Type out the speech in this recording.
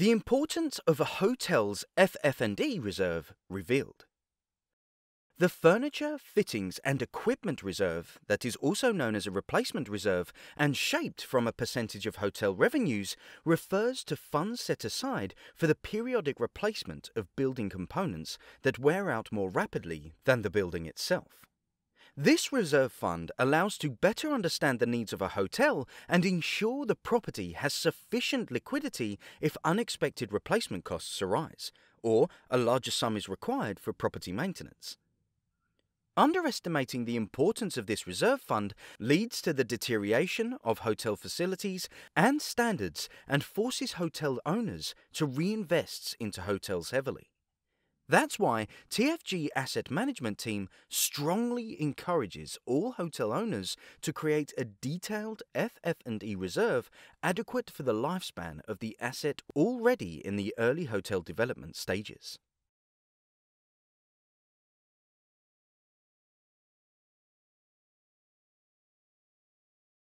The importance of a hotel's ff and reserve revealed. The furniture, fittings and equipment reserve, that is also known as a replacement reserve and shaped from a percentage of hotel revenues, refers to funds set aside for the periodic replacement of building components that wear out more rapidly than the building itself. This reserve fund allows to better understand the needs of a hotel and ensure the property has sufficient liquidity if unexpected replacement costs arise or a larger sum is required for property maintenance. Underestimating the importance of this reserve fund leads to the deterioration of hotel facilities and standards and forces hotel owners to reinvest into hotels heavily. That's why TFG Asset Management Team strongly encourages all hotel owners to create a detailed FF&E reserve adequate for the lifespan of the asset already in the early hotel development stages.